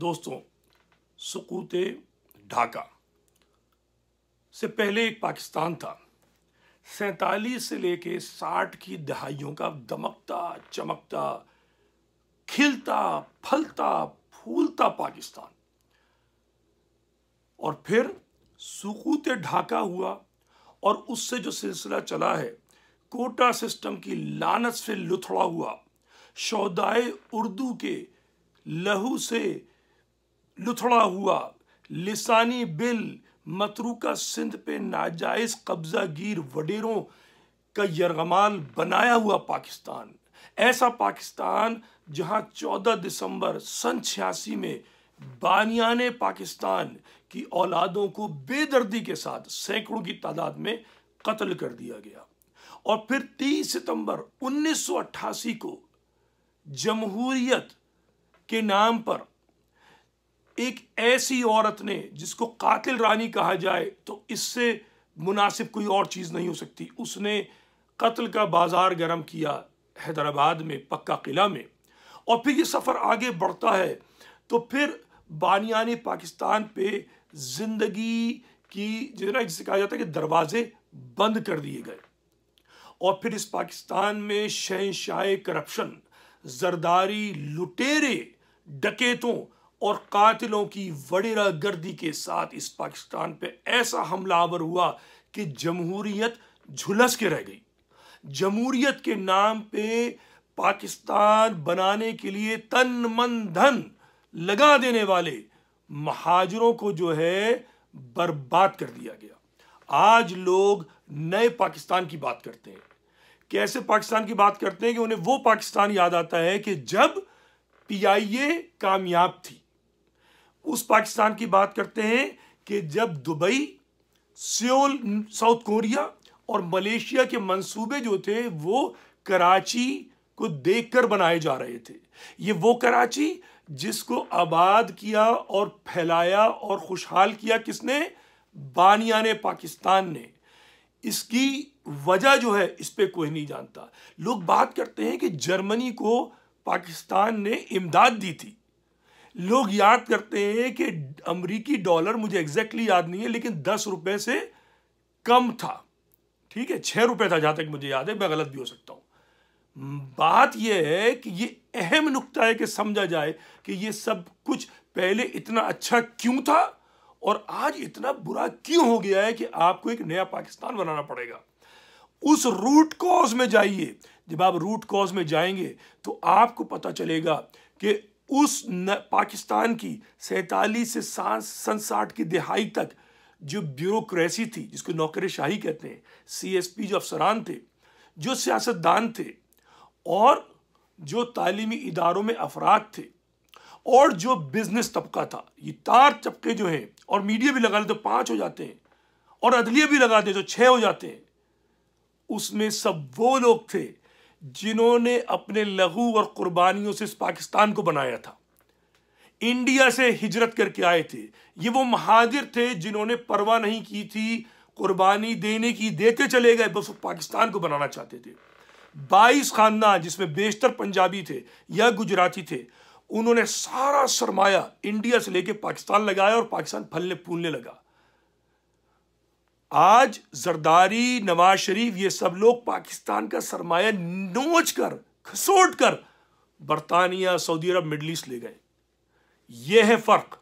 دوستوں سقوط ڈھاکہ سے پہلے ایک پاکستان تھا سینتالیس سے لے کے ساٹھ کی دہائیوں کا دمکتا چمکتا کھلتا پھلتا پھولتا پاکستان اور پھر سقوط ڈھاکہ ہوا اور اس سے جو سلسلہ چلا ہے کوٹا سسٹم کی لانت سے لتھڑا ہوا شودائے اردو کے لہو سے لتھڑا ہوا لسانی بل متروکہ سندھ پہ ناجائز قبضہ گیر وڈیروں کا یرغمال بنایا ہوا پاکستان ایسا پاکستان جہاں چودہ دسمبر سن چھیاسی میں بانیان پاکستان کی اولادوں کو بے دردی کے ساتھ سینکڑوں کی تعداد میں قتل کر دیا گیا اور پھر تیس ستمبر انیس سو اٹھاسی کو جمہوریت کے نام پر ایک ایسی عورت نے جس کو قاتل رانی کہا جائے تو اس سے مناسب کوئی اور چیز نہیں ہو سکتی اس نے قتل کا بازار گرم کیا حیدرآباد میں پکا قلعہ میں اور پھر یہ سفر آگے بڑھتا ہے تو پھر بانیان پاکستان پہ زندگی کی جسے نا اسے کہا جاتا ہے کہ دروازے بند کر دیے گئے اور پھر اس پاکستان میں شہنشاہ کرپشن زرداری لٹیرے ڈکیتوں اور قاتلوں کی وڑیرا گردی کے ساتھ اس پاکستان پہ ایسا حملہ آور ہوا کہ جمہوریت جھلس کے رہ گئی جمہوریت کے نام پہ پاکستان بنانے کے لیے تن من دھن لگا دینے والے مہاجروں کو جو ہے برباد کر دیا گیا آج لوگ نئے پاکستان کی بات کرتے ہیں کیسے پاکستان کی بات کرتے ہیں کہ انہیں وہ پاکستان یاد آتا ہے کہ جب پی آئی اے کامیاب تھی اس پاکستان کی بات کرتے ہیں کہ جب دبئی سیول ساؤتھ کوریا اور ملیشیا کے منصوبے جو تھے وہ کراچی کو دیکھ کر بنائے جا رہے تھے یہ وہ کراچی جس کو آباد کیا اور پھیلایا اور خوشحال کیا کس نے بانیان پاکستان نے اس کی وجہ جو ہے اس پہ کوئی نہیں جانتا لوگ بات کرتے ہیں کہ جرمنی کو پاکستان نے امداد دی تھی لوگ یاد کرتے ہیں کہ امریکی ڈالر مجھے ایکزیکٹلی یاد نہیں ہے لیکن دس روپے سے کم تھا ٹھیک ہے چھ روپے تھا جہاں تک مجھے یاد ہے میں غلط بھی ہو سکتا ہوں بات یہ ہے کہ یہ اہم نقطہ ہے کہ سمجھا جائے کہ یہ سب کچھ پہلے اتنا اچھا کیوں تھا اور آج اتنا برا کیوں ہو گیا ہے کہ آپ کو ایک نیا پاکستان بنانا پڑے گا اس روٹ کاز میں جائیے جب آپ روٹ کاز میں جائیں گے تو آپ کو پتہ چلے گا کہ اس پاکستان کی سینتالیس سے سن ساٹھ کی دہائی تک جو بیوروکریسی تھی جس کو نوکر شاہی کہتے ہیں سی ایس پی جو افسران تھے جو سیاستدان تھے اور جو تعلیمی اداروں میں افراد تھے اور جو بزنس طبقہ تھا یہ تار طبقے جو ہیں اور میڈیا بھی لگا لیں تو پانچ ہو جاتے ہیں اور عدلیہ بھی لگا دیں تو چھ ہو جاتے ہیں اس میں سب وہ لوگ تھے جنہوں نے اپنے لہو اور قربانیوں سے اس پاکستان کو بنایا تھا انڈیا سے ہجرت کر کے آئے تھے یہ وہ مہاجر تھے جنہوں نے پرواہ نہیں کی تھی قربانی دینے کی دیتے چلے گئے بس پاکستان کو بنانا چاہتے تھے بائیس خاندان جس میں بیشتر پنجابی تھے یا گجراتی تھے انہوں نے سارا سرمایہ انڈیا سے لے کے پاکستان لگایا اور پاکستان پھلنے پھولنے لگا آج زرداری نواز شریف یہ سب لوگ پاکستان کا سرمایہ نوچ کر کھسوٹ کر برطانیہ سعودی عرب مڈل ایسٹ لے گئے یہ ہے فرق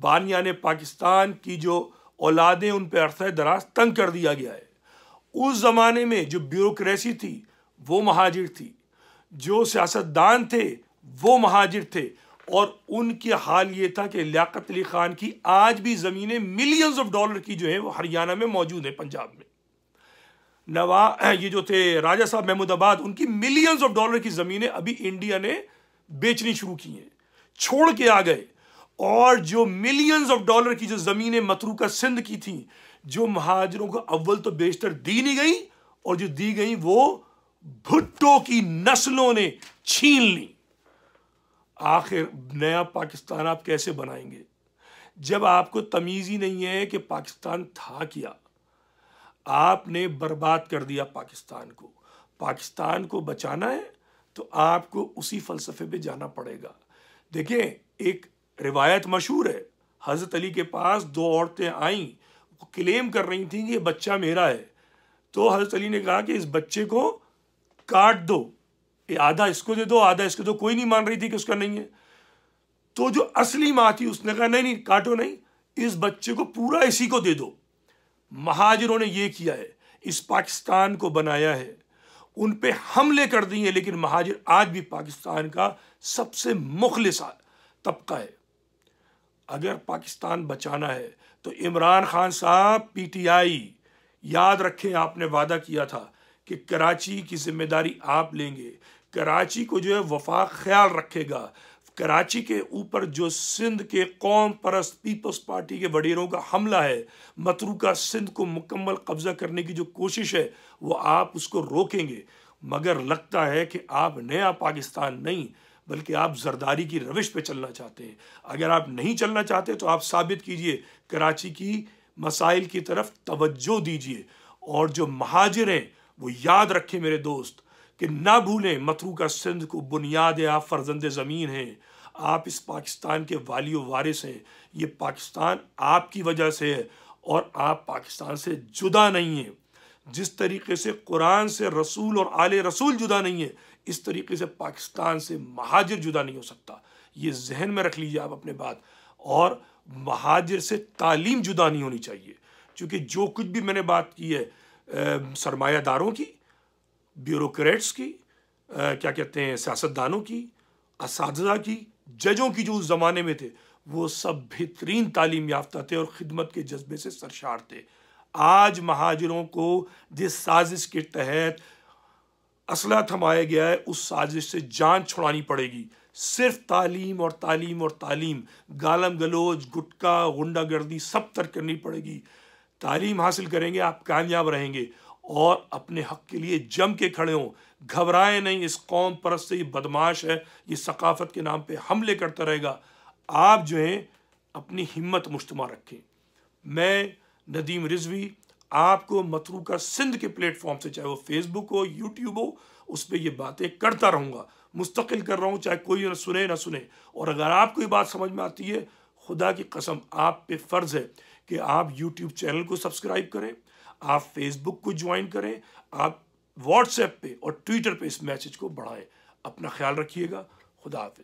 بانیان پاکستان کی جو اولادیں ان پہ عرصہ دراز تنگ کر دیا گیا ہے اس زمانے میں جو بیوروکریسی تھی وہ مہاجر تھی جو سیاستدان تھے وہ مہاجر تھے اور ان کے حال یہ تھا کہ لیاقت علی خان کی آج بھی زمینیں ملینز آف ڈالر کی جو ہیں وہ ہریانہ میں موجود ہیں پنجاب میں نوا یہ جو تھے راجہ صاحب محمود آباد ان کی ملینز آف ڈالر کی زمینیں ابھی انڈیا نے بیچنی شروع کی ہیں چھوڑ کے آ گئے اور جو ملینز آف ڈالر کی جو زمینیں متروکہ سندھ کی تھیں جو مہاجروں کو اول تو بیشتر دی نہیں گئی اور جو دی گئیں وہ بھٹو کی نسلوں نے چھین لیں آخر نیا پاکستان آپ کیسے بنائیں گے جب آپ کو تمیز ہی نہیں ہے کہ پاکستان تھا کیا آپ نے برباد کر دیا پاکستان کو پاکستان کو بچانا ہے تو آپ کو اسی فلسفے پہ جانا پڑے گا دیکھیں ایک روایت مشہور ہے حضرت علی کے پاس دو عورتیں آئیں کلیم کر رہی تھیں کہ یہ بچہ میرا ہے تو حضرت علی نے کہا کہ اس بچے کو کاٹ دو آدھا اس کو دے دو آدھا اس کو دو کوئی نہیں مان رہی تھی کہ اس کا نہیں ہے تو جو اصلی ماں تھی اس نے کہا نہیں نہیں کاٹو نہیں اس بچے کو پورا اسی کو دے دو مہاجروں نے یہ کیا ہے اس پاکستان کو بنایا ہے ان پہ حملے کر دی ہیں لیکن مہاجر آج بھی پاکستان کا سب سے مخلص طبقہ ہے اگر پاکستان بچانا ہے تو عمران خان صاحب پی ٹی آئی یاد رکھیں آپ نے وعدہ کیا تھا کہ کراچی کی ذمہ داری آپ لیں گے کراچی کو جو ہے وفاق خیال رکھے گا کراچی کے اوپر جو سندھ کے قوم پرست پیپلز پارٹی کے وڈیروں کا حملہ ہے متروکہ سندھ کو مکمل قبضہ کرنے کی جو کوشش ہے وہ آپ اس کو روکیں گے مگر لگتا ہے کہ آپ نیا پاکستان نہیں بلکہ آپ زرداری کی روش پہ چلنا چاہتے ہیں اگر آپ نہیں چلنا چاہتے تو آپ ثابت کیجئے کراچی کی مسائل کی طرف توجہ دیجئے اور جو مہاجر ہیں وہ یاد رکھیں میرے دوست کہ نہ بھولیں متھرو کا سندھ کو بنیاد آپ فرزند زمین ہیں آپ اس پاکستان کے والی و وارث ہیں یہ پاکستان آپ کی وجہ سے ہے اور آپ پاکستان سے جدا نہیں ہیں جس طریقے سے قرآن سے رسول اور آل رسول جدا نہیں ہے اس طریقے سے پاکستان سے مہاجر جدا نہیں ہو سکتا یہ ذہن میں رکھ لیجیے آپ اپنے بات اور مہاجر سے تعلیم جدا نہیں ہونی چاہیے چونکہ جو کچھ بھی میں نے بات کی ہے سرمایہ داروں کی بیوروکریٹس کی کیا کہتے ہیں سیاست دانوں کی اساتذہ کی ججوں کی جو اس زمانے میں تھے وہ سب بہترین تعلیم یافتہ تھے اور خدمت کے جذبے سے سرشار تھے آج مہاجروں کو جس سازش کے تحت اسلحہ تھمایا گیا ہے اس سازش سے جان چھڑانی پڑے گی صرف تعلیم اور تعلیم اور تعلیم گالم گلوچ گٹکا غنڈہ گردی سب ترک کرنی پڑے گی تعلیم حاصل کریں گے آپ کامیاب رہیں گے اور اپنے حق کے لیے جم کے کھڑے ہوں گھبرائیں نہیں اس قوم پرست سے یہ بدماش ہے یہ ثقافت کے نام پہ حملے کرتا رہے گا آپ جو ہیں اپنی ہمت مشتمہ رکھیں میں ندیم رضوی آپ کو متروکہ سندھ کے پلیٹ فارم سے چاہے وہ فیس بک ہو یوٹیوب ہو اس پہ یہ باتیں کرتا رہوں گا مستقل کر رہا ہوں چاہے کوئی نہ سنے نہ سنے اور اگر آپ کو یہ بات سمجھ میں آتی ہے خدا کی قسم آپ پہ فرض ہے کہ آپ یوٹیوب چینل کو سبسکرائب کریں آپ فیس بک کو جوائن کریں آپ واٹس ایپ پہ اور ٹویٹر پہ اس میسج کو بڑھائیں اپنا خیال رکھیے گا خدا حافظ